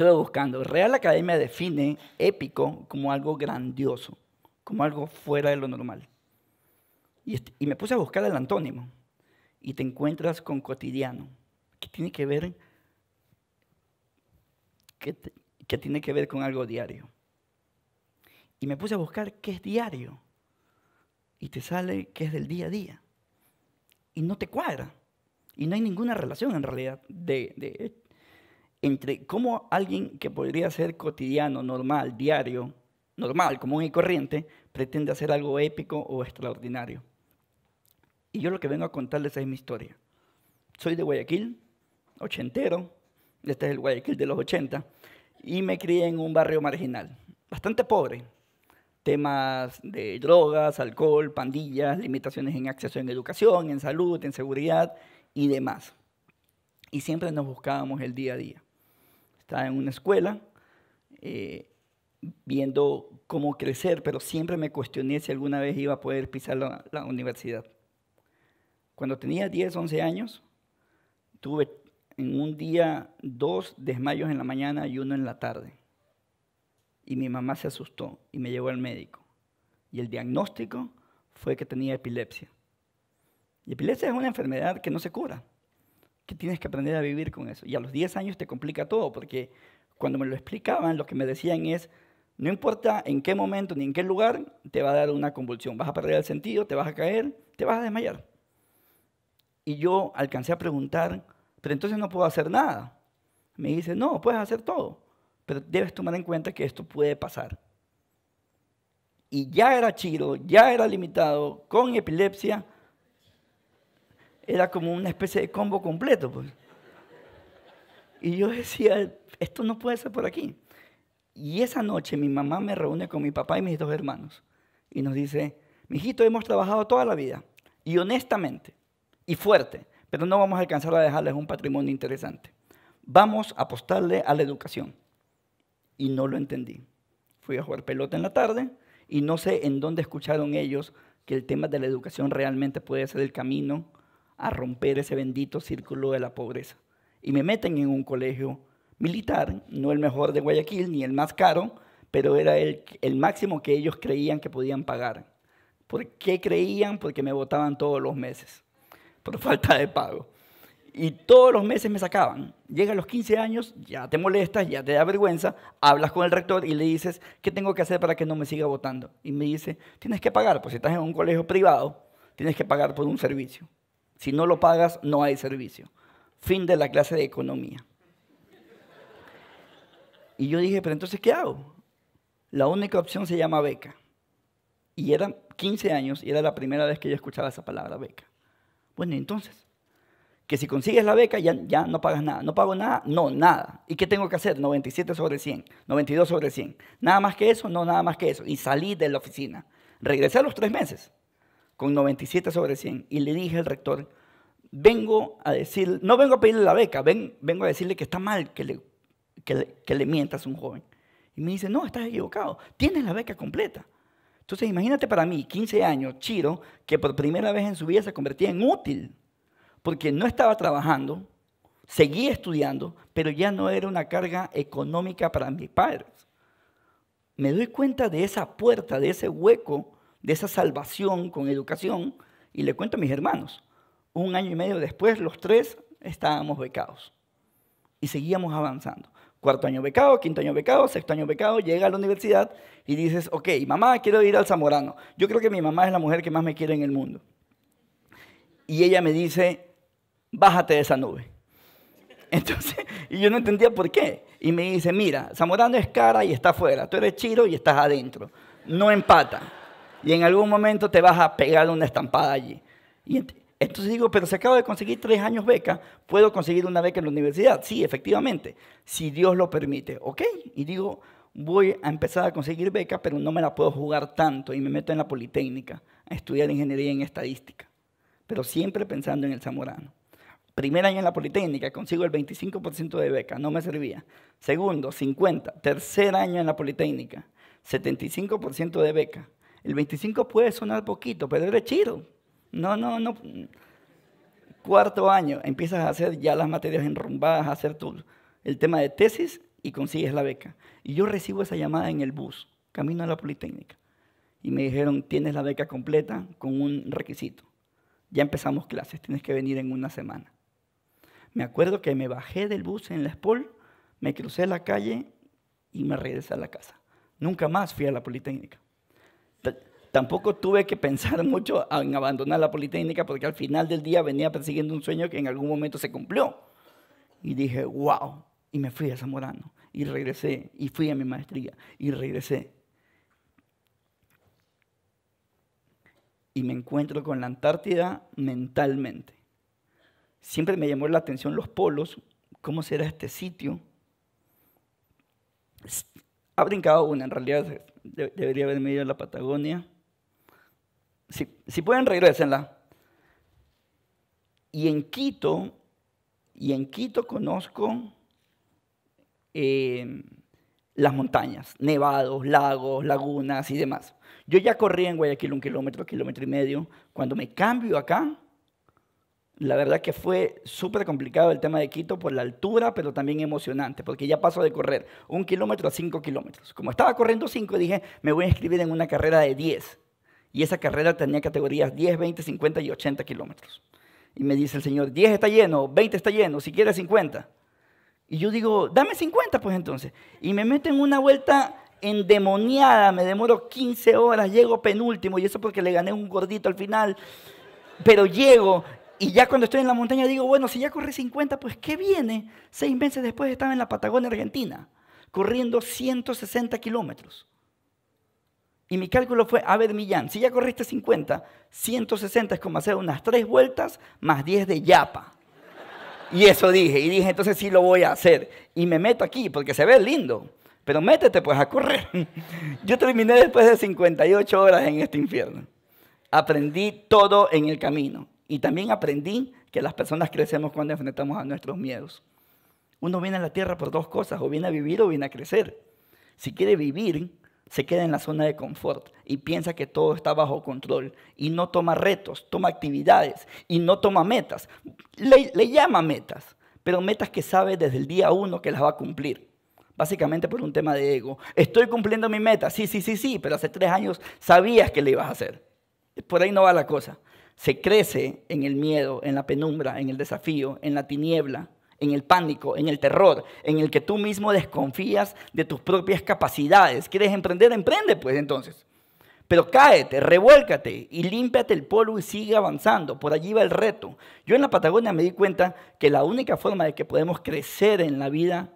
Estuve buscando. Real Academia define épico como algo grandioso, como algo fuera de lo normal. Y, me puse a buscar el antónimo. Y te encuentras con cotidiano, que tiene que ver, que, tiene que ver con algo diario. Y me puse a buscar qué es diario. Y te sale que es del día a día. Y no te cuadra. Y no hay ninguna relación en realidad de, de, entre cómo alguien que podría ser cotidiano, normal, diario, normal, común y corriente, pretende hacer algo épico o extraordinario. Y yo lo que vengo a contarles es mi historia. Soy de Guayaquil, ochentero, este es el Guayaquil de los 80, y me crié en un barrio marginal, bastante pobre. Temas de drogas, alcohol, pandillas, limitaciones en acceso en educación, en salud, en seguridad y demás. Y siempre nos buscábamos el día a día estaba en una escuela eh, viendo cómo crecer, pero siempre me cuestioné si alguna vez iba a poder pisar la, la universidad. Cuando tenía 10, 11 años, tuve en un día dos desmayos en la mañana y uno en la tarde. Y mi mamá se asustó y me llevó al médico. Y el diagnóstico fue que tenía epilepsia. Y epilepsia es una enfermedad que no se cura que tienes que aprender a vivir con eso. Y a los 10 años te complica todo, porque cuando me lo explicaban, lo que me decían es, no importa en qué momento ni en qué lugar, te va a dar una convulsión, vas a perder el sentido, te vas a caer, te vas a desmayar. Y yo alcancé a preguntar, pero entonces no puedo hacer nada. Me dice, no, puedes hacer todo, pero debes tomar en cuenta que esto puede pasar. Y ya era chiro, ya era limitado, con epilepsia, era como una especie de combo completo. Pues. Y yo decía, esto no puede ser por aquí. Y esa noche mi mamá me reúne con mi papá y mis dos hermanos y nos dice, mijito, hemos trabajado toda la vida y honestamente y fuerte, pero no vamos a alcanzar a dejarles un patrimonio interesante. Vamos a apostarle a la educación. Y no lo entendí. Fui a jugar pelota en la tarde y no sé en dónde escucharon ellos que el tema de la educación realmente puede ser el camino a romper ese bendito círculo de la pobreza. Y me meten en un colegio militar, no el mejor de Guayaquil ni el más caro, pero era el, el máximo que ellos creían que podían pagar. ¿Por qué creían? Porque me votaban todos los meses, por falta de pago. Y todos los meses me sacaban. Llega a los 15 años, ya te molestas, ya te da vergüenza, hablas con el rector y le dices, ¿qué tengo que hacer para que no me siga votando? Y me dice, tienes que pagar, pues si estás en un colegio privado, tienes que pagar por un servicio. Si no lo pagas, no hay servicio. Fin de la clase de economía. Y yo dije, pero entonces, ¿qué hago? La única opción se llama beca. Y eran 15 años y era la primera vez que yo escuchaba esa palabra beca. Bueno, entonces, que si consigues la beca ya, no pagas nada. No pago nada, no, nada. ¿Y qué tengo que hacer? 97 sobre 100, 92 sobre 100. Nada más que eso, no, nada más que eso. Y salí de la oficina. Regresé a los tres meses con 97 sobre 100, y le dije al rector, vengo a decir, no vengo a pedirle la beca, ven, vengo a decirle que está mal que le, que le mientas a un joven. Y me dice, no, estás equivocado, tienes la beca completa. Entonces imagínate para mí, 15 años, Chiro, que por primera vez en su vida se convertía en útil, porque no estaba trabajando, seguía estudiando, pero ya no era una carga económica para mis padres. Me doy cuenta de esa puerta, de ese hueco de esa salvación con educación y le cuento a mis hermanos. Un año y medio después, los tres estábamos becados y seguíamos avanzando. Cuarto año becado, quinto año becado, sexto año becado, llega a la universidad y dices, ok, mamá, quiero ir al Zamorano. Yo creo que mi mamá es la mujer que más me quiere en el mundo. Y ella me dice, bájate de esa nube. Entonces, y yo no entendía por qué. Y me dice, mira, Zamorano es cara y está afuera, tú eres chiro y estás adentro. No empata y en algún momento te vas a pegar una estampada allí. Y entonces digo, pero se acaba de conseguir tres años beca, ¿puedo conseguir una beca en la universidad? Sí, efectivamente, si Dios lo permite, ¿ok? Y digo, voy a empezar a conseguir beca, pero no me la puedo jugar tanto y me meto en la Politécnica a estudiar ingeniería en estadística, pero siempre pensando en el zamorano. Primer año en la Politécnica, consigo el 25% de beca, no me servía. Segundo, 50. Tercer año en la Politécnica, 75% de beca. El 25 puede sonar poquito, pero eres chido. No, no, no. Cuarto año, empiezas a hacer ya las materias enrumbadas, a hacer tu, el tema de tesis y consigues la beca. Y yo recibo esa llamada en el bus, camino a la Politécnica. Y me dijeron, tienes la beca completa con un requisito. Ya empezamos clases, tienes que venir en una semana. Me acuerdo que me bajé del bus en la Spol, me crucé la calle y me regresé a la casa. Nunca más fui a la Politécnica. Tampoco tuve que pensar mucho en abandonar la Politécnica porque al final del día venía persiguiendo un sueño que en algún momento se cumplió. Y dije, wow. Y me fui a Zamorano. Y regresé. Y fui a mi maestría. Y regresé. Y me encuentro con la Antártida mentalmente. Siempre me llamó la atención los polos. ¿Cómo será este sitio? Ha brincado una, en realidad debería haberme ido a la Patagonia si, pueden, regresenla. Y en Quito, y en Quito conozco eh, las montañas, nevados, lagos, lagunas y demás. Yo ya corrí en Guayaquil un kilómetro, kilómetro y medio. Cuando me cambio acá, la verdad que fue súper complicado el tema de Quito por la altura, pero también emocionante, porque ya paso de correr un kilómetro a cinco kilómetros. Como estaba corriendo cinco, dije, me voy a inscribir en una carrera de diez. Y esa carrera tenía categorías 10, 20, 50 y 80 kilómetros. Y me dice el Señor, 10 está lleno, 20 está lleno, si quieres 50. Y yo digo, dame 50 pues entonces. Y me meto en una vuelta endemoniada, me demoro 15 horas, llego penúltimo, y eso porque le gané un gordito al final, pero llego, y ya cuando estoy en la montaña digo, bueno, si ya corrí 50, pues ¿qué viene? Seis meses después estaba en la Patagonia Argentina, corriendo 160 kilómetros. Y mi cálculo fue a ver Millán. Si ya corriste 50, 160 es como hacer unas 3 vueltas más 10 de yapa. Y eso dije. Y dije, entonces sí lo voy a hacer. Y me meto aquí porque se ve lindo. Pero métete pues a correr. Yo terminé después de 58 horas en este infierno. Aprendí todo en el camino. Y también aprendí que las personas crecemos cuando enfrentamos a nuestros miedos. Uno viene a la tierra por dos cosas, o viene a vivir o viene a crecer. Si quiere vivir, se queda en la zona de confort y piensa que todo está bajo control y no toma retos, toma actividades y no toma metas. Le, llama metas, pero metas que sabe desde el día uno que las va a cumplir. Básicamente por un tema de ego. Estoy cumpliendo mi meta, sí, sí, sí, sí, pero hace tres años sabías que le ibas a hacer. Por ahí no va la cosa. Se crece en el miedo, en la penumbra, en el desafío, en la tiniebla, en el pánico, en el terror, en el que tú mismo desconfías de tus propias capacidades. ¿Quieres emprender? Emprende, pues entonces. Pero cáete, revuélcate y límpiate el polvo y sigue avanzando. Por allí va el reto. Yo en la Patagonia me di cuenta que la única forma de que podemos crecer en la vida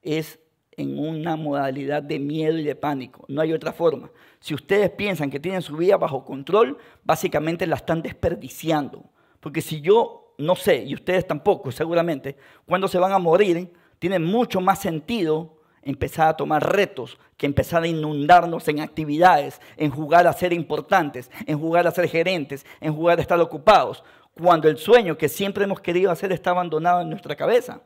es en una modalidad de miedo y de pánico. No hay otra forma. Si ustedes piensan que tienen su vida bajo control, básicamente la están desperdiciando. Porque si yo no sé, y ustedes tampoco seguramente, cuando se van a morir, tiene mucho más sentido empezar a tomar retos que empezar a inundarnos en actividades, en jugar a ser importantes, en jugar a ser gerentes, en jugar a estar ocupados, cuando el sueño que siempre hemos querido hacer está abandonado en nuestra cabeza.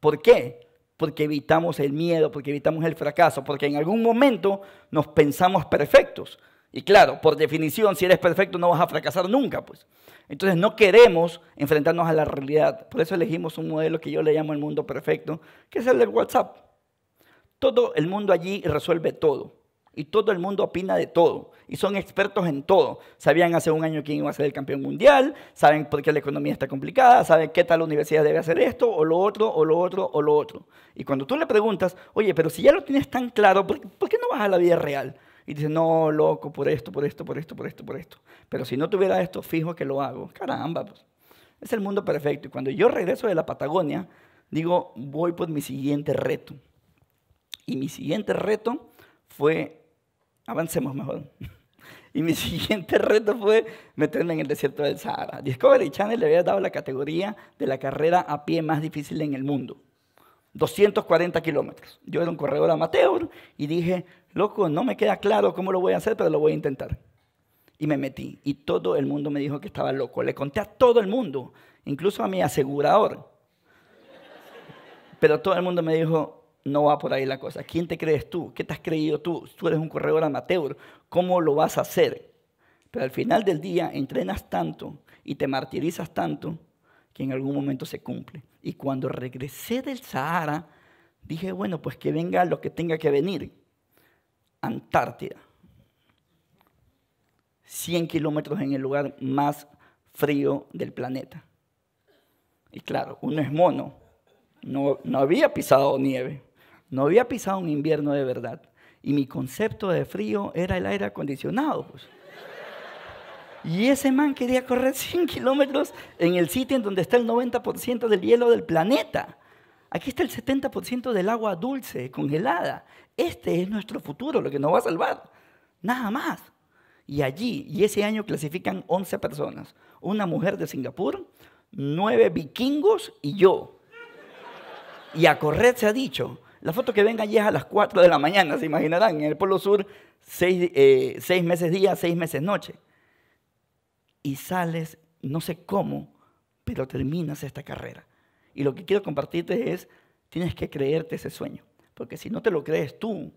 ¿Por qué? Porque evitamos el miedo, porque evitamos el fracaso, porque en algún momento nos pensamos perfectos. Y claro, por definición, si eres perfecto no vas a fracasar nunca, pues. Entonces no queremos enfrentarnos a la realidad. Por eso elegimos un modelo que yo le llamo el mundo perfecto, que es el del WhatsApp. Todo el mundo allí resuelve todo. Y todo el mundo opina de todo. Y son expertos en todo. Sabían hace un año quién iba a ser el campeón mundial, saben por qué la economía está complicada, saben qué tal la universidad debe hacer esto, o lo otro, o lo otro, o lo otro. Y cuando tú le preguntas, oye, pero si ya lo tienes tan claro, ¿por qué no vas a la vida real? y dice, no, loco, por esto, por esto, por esto, por esto, por esto. Pero si no tuviera esto, fijo que lo hago. Caramba, pues. Es el mundo perfecto. Y cuando yo regreso de la Patagonia, digo, voy por mi siguiente reto. Y mi siguiente reto fue, avancemos mejor. y mi siguiente reto fue meterme en el desierto del Sahara. Discovery Channel le había dado la categoría de la carrera a pie más difícil en el mundo. 240 kilómetros. Yo era un corredor amateur y dije, loco, no me queda claro cómo lo voy a hacer, pero lo voy a intentar. Y me metí. Y todo el mundo me dijo que estaba loco. Le conté a todo el mundo, incluso a mi asegurador. Pero todo el mundo me dijo, no va por ahí la cosa. ¿Quién te crees tú? ¿Qué te has creído tú? Tú eres un corredor amateur. ¿Cómo lo vas a hacer? Pero al final del día entrenas tanto y te martirizas tanto que en algún momento se cumple. Y cuando regresé del Sahara, dije, bueno, pues que venga lo que tenga que venir. Antártida. 100 kilómetros en el lugar más frío del planeta. Y claro, uno es mono. No, había pisado nieve. No había pisado un invierno de verdad. Y mi concepto de frío era el aire acondicionado. Pues. Y ese man quería correr 100 kilómetros en el sitio en donde está el 90% del hielo del planeta. Aquí está el 70% del agua dulce, congelada. Este es nuestro futuro, lo que nos va a salvar. Nada más. Y allí, y ese año clasifican 11 personas. Una mujer de Singapur, nueve vikingos y yo. Y a correr se ha dicho. La foto que venga allí es a las 4 de la mañana, se imaginarán. En el Polo Sur, 6 eh, seis meses día, seis meses noche. Y sales, no sé cómo, pero terminas esta carrera. Y lo que quiero compartirte es, tienes que creerte ese sueño. Porque si no te lo crees tú,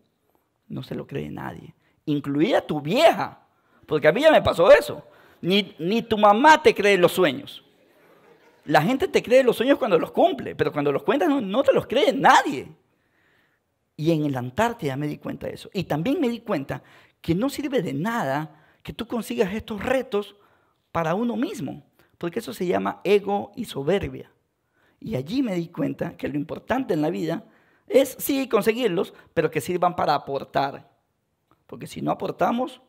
no se lo cree nadie. Incluida tu vieja. Porque a mí ya me pasó eso. Ni, ni tu mamá te cree los sueños. La gente te cree los sueños cuando los cumple, pero cuando los cuentas no, no te los cree nadie. Y en el Antártida me di cuenta de eso. Y también me di cuenta que no sirve de nada que tú consigas estos retos para uno mismo, porque eso se llama ego y soberbia. Y allí me di cuenta que lo importante en la vida es sí conseguirlos, pero que sirvan para aportar. Porque si no aportamos,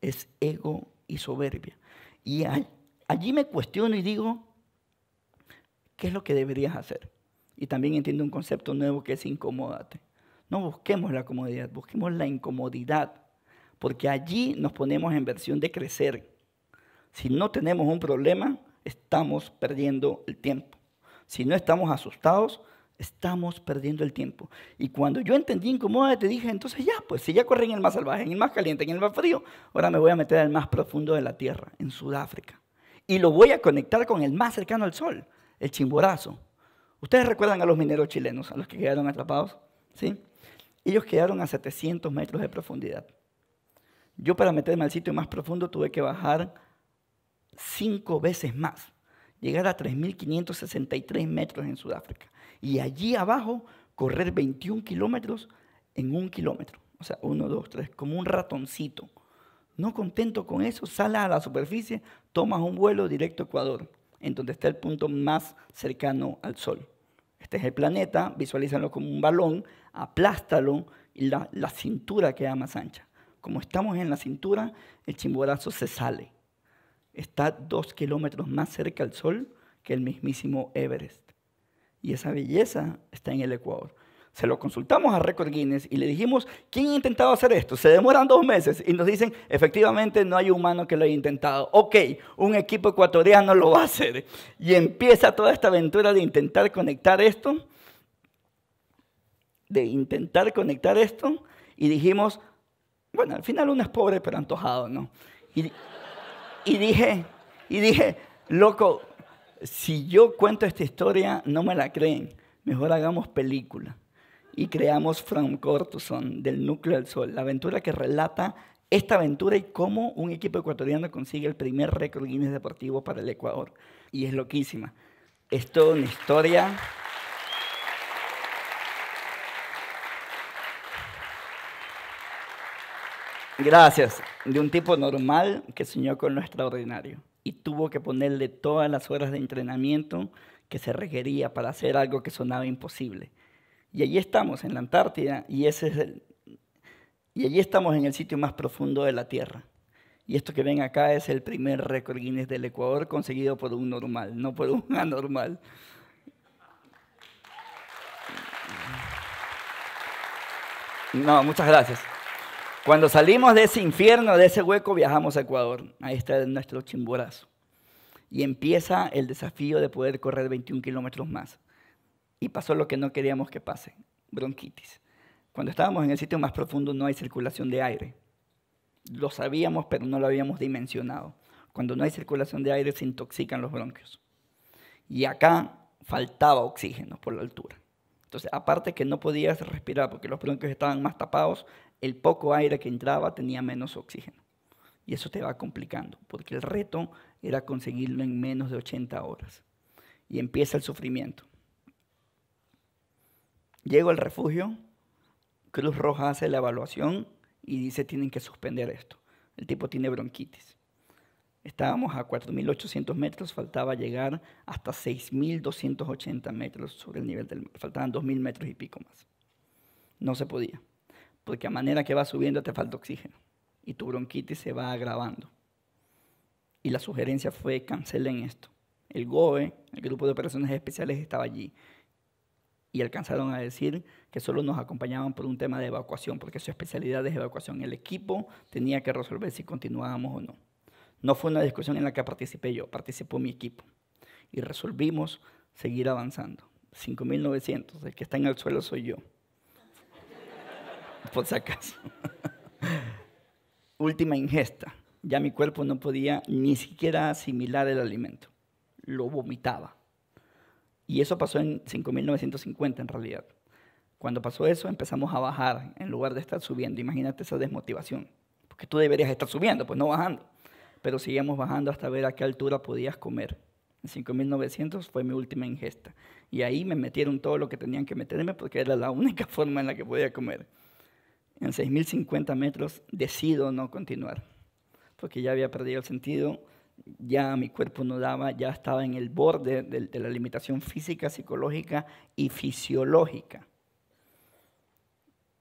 es ego y soberbia. Y allí me cuestiono y digo, ¿qué es lo que deberías hacer? Y también entiendo un concepto nuevo que es incomódate. No busquemos la comodidad, busquemos la incomodidad, porque allí nos ponemos en versión de crecer. Si no tenemos un problema, estamos perdiendo el tiempo. Si no estamos asustados, estamos perdiendo el tiempo. Y cuando yo entendí incomoda, te dije, entonces ya, pues si ya corrí en el más salvaje, en el más caliente, en el más frío, ahora me voy a meter al más profundo de la tierra, en Sudáfrica. Y lo voy a conectar con el más cercano al sol, el chimborazo. Ustedes recuerdan a los mineros chilenos, a los que quedaron atrapados, ¿sí? Ellos quedaron a 700 metros de profundidad. Yo para meterme al sitio más profundo tuve que bajar cinco veces más llegar a 3.563 metros en Sudáfrica y allí abajo correr 21 kilómetros en un kilómetro. O sea, uno, dos, tres, como un ratoncito. No contento con eso, sale a la superficie, tomas un vuelo directo a Ecuador, en donde está el punto más cercano al Sol. Este es el planeta, visualízalo como un balón, aplástalo y la cintura queda más ancha. Como estamos en la cintura, el chimborazo se sale está dos kilómetros más cerca al Sol que el mismísimo Everest. Y esa belleza está en el Ecuador. Se lo consultamos a Record Guinness y le dijimos, ¿quién ha intentado hacer esto? Se demoran dos meses y nos dicen, efectivamente no hay humano que lo haya intentado. Ok, un equipo ecuatoriano lo va a hacer. Y empieza toda esta aventura de intentar conectar esto, de intentar conectar esto, y dijimos, bueno, al final uno es pobre pero antojado, ¿no? Y, y dije, y dije, loco, si yo cuento esta historia, no me la creen. Mejor hagamos película. Y creamos Frank Cortuson del Núcleo del Sol, la aventura que relata esta aventura y cómo un equipo ecuatoriano consigue el primer récord Guinness deportivo para el Ecuador. Y es loquísima. Es una historia. Gracias. De un tipo normal que soñó con lo extraordinario y tuvo que ponerle todas las horas de entrenamiento que se requería para hacer algo que sonaba imposible. Y allí estamos, en la Antártida, y, y allí estamos en el sitio más profundo de la Tierra. Y esto que ven acá es el primer récord Guinness del Ecuador conseguido por un normal, no por un anormal. No, muchas gracias. Cuando salimos de ese infierno, de ese hueco, viajamos a Ecuador. Ahí está nuestro chimborazo. Y empieza el desafío de poder correr 21 kilómetros más. Y pasó lo que no queríamos que pase, bronquitis. Cuando estábamos en el sitio más profundo no hay circulación de aire. Lo sabíamos, pero no lo habíamos dimensionado. Cuando no hay circulación de aire se intoxican los bronquios. Y acá faltaba oxígeno por la altura. Entonces, aparte que no podías respirar porque los bronquios estaban más tapados, el poco aire que entraba tenía menos oxígeno. Y eso te va complicando, porque el reto era conseguirlo en menos de 80 horas. Y empieza el sufrimiento. Llego al refugio, Cruz Roja hace la evaluación y dice tienen que suspender esto. El tipo tiene bronquitis. Estábamos a 4.800 metros, faltaba llegar hasta 6.280 metros sobre el nivel del mar. Faltaban 2.000 metros y pico más. No se podía porque a manera que va subiendo te falta oxígeno y tu bronquitis se va agravando. Y la sugerencia fue cancelen esto. El GOE, el grupo de operaciones especiales, estaba allí y alcanzaron a decir que solo nos acompañaban por un tema de evacuación, porque su especialidad es evacuación. El equipo tenía que resolver si continuábamos o no. No fue una discusión en la que participé yo, participó mi equipo. Y resolvimos seguir avanzando. 5.900, el que está en el suelo soy yo por si Última ingesta. Ya mi cuerpo no podía ni siquiera asimilar el alimento. Lo vomitaba. Y eso pasó en 5.950 en realidad. Cuando pasó eso empezamos a bajar en lugar de estar subiendo. Imagínate esa desmotivación. Porque tú deberías estar subiendo, pues no bajando. Pero seguíamos bajando hasta ver a qué altura podías comer. En 5.900 fue mi última ingesta. Y ahí me metieron todo lo que tenían que meterme porque era la única forma en la que podía comer en 6.050 metros decido no continuar, porque ya había perdido el sentido, ya mi cuerpo no daba, ya estaba en el borde de, la limitación física, psicológica y fisiológica.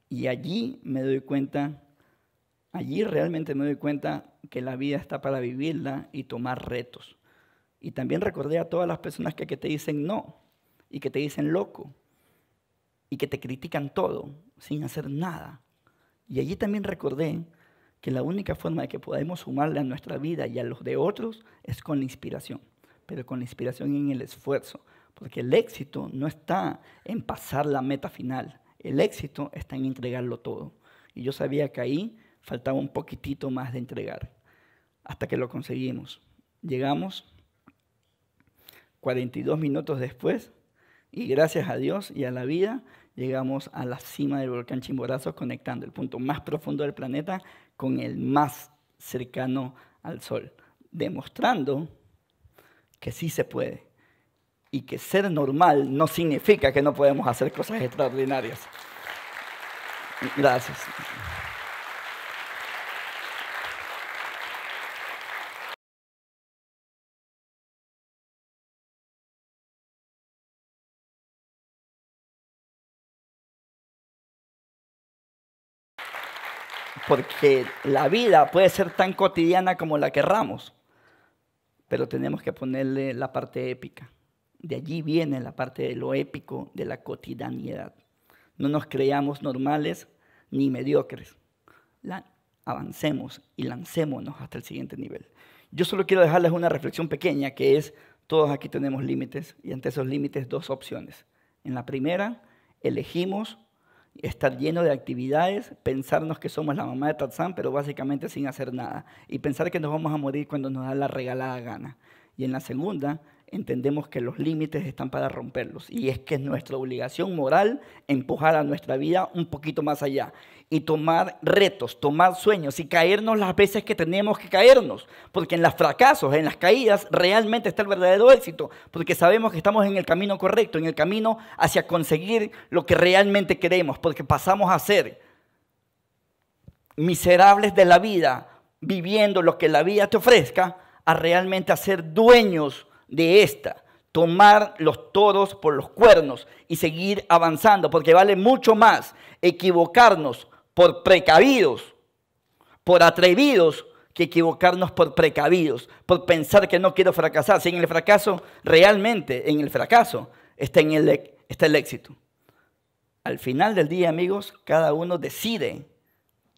Y allí me doy cuenta, allí realmente me doy cuenta que la vida está para vivirla y tomar retos. Y también recordé a todas las personas que, que te dicen no y que te dicen loco y que te critican todo sin hacer nada y allí también recordé que la única forma de que podamos sumarle a nuestra vida y a los de otros es con la inspiración, pero con la inspiración en el esfuerzo, porque el éxito no está en pasar la meta final, el éxito está en entregarlo todo. Y yo sabía que ahí faltaba un poquitito más de entregar, hasta que lo conseguimos. Llegamos 42 minutos después y gracias a Dios y a la vida llegamos a la cima del volcán Chimborazo conectando el punto más profundo del planeta con el más cercano al Sol, demostrando que sí se puede y que ser normal no significa que no podemos hacer cosas extraordinarias. Gracias. porque la vida puede ser tan cotidiana como la querramos, pero tenemos que ponerle la parte épica. De allí viene la parte de lo épico, de la cotidianidad. No nos creamos normales ni mediocres. avancemos y lancémonos hasta el siguiente nivel. Yo solo quiero dejarles una reflexión pequeña que es, todos aquí tenemos límites y ante esos límites dos opciones. En la primera, elegimos estar lleno de actividades, pensarnos que somos la mamá de Tarzán, pero básicamente sin hacer nada, y pensar que nos vamos a morir cuando nos da la regalada gana. Y en la segunda, entendemos que los límites están para romperlos, y es que es nuestra obligación moral empujar a nuestra vida un poquito más allá y tomar retos, tomar sueños y caernos las veces que tenemos que caernos, porque en los fracasos, en las caídas, realmente está el verdadero éxito, porque sabemos que estamos en el camino correcto, en el camino hacia conseguir lo que realmente queremos, porque pasamos a ser miserables de la vida, viviendo lo que la vida te ofrezca, a realmente a ser dueños de esta tomar los toros por los cuernos y seguir avanzando, porque vale mucho más equivocarnos por precavidos, por atrevidos, que equivocarnos por precavidos, por pensar que no quiero fracasar. Si en el fracaso, realmente en el fracaso, está, en el, e-, está el éxito. Al final del día, amigos, cada uno decide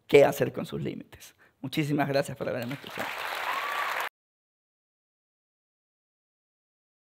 qué hacer con sus límites. Muchísimas gracias por haberme escuchado.